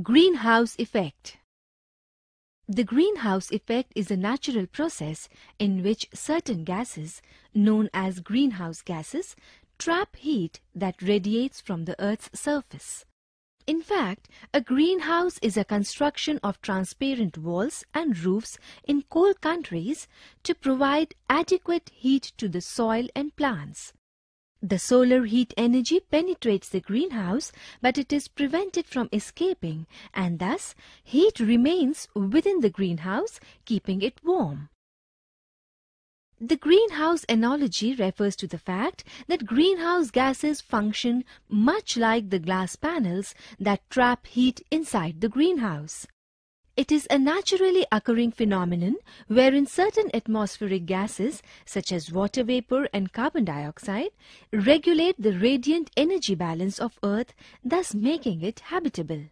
Greenhouse effect The greenhouse effect is a natural process in which certain gases, known as greenhouse gases, trap heat that radiates from the Earth's surface. In fact, a greenhouse is a construction of transparent walls and roofs in cold countries to provide adequate heat to the soil and plants. The solar heat energy penetrates the greenhouse but it is prevented from escaping and thus heat remains within the greenhouse keeping it warm. The greenhouse analogy refers to the fact that greenhouse gases function much like the glass panels that trap heat inside the greenhouse. It is a naturally occurring phenomenon wherein certain atmospheric gases, such as water vapor and carbon dioxide, regulate the radiant energy balance of Earth, thus making it habitable.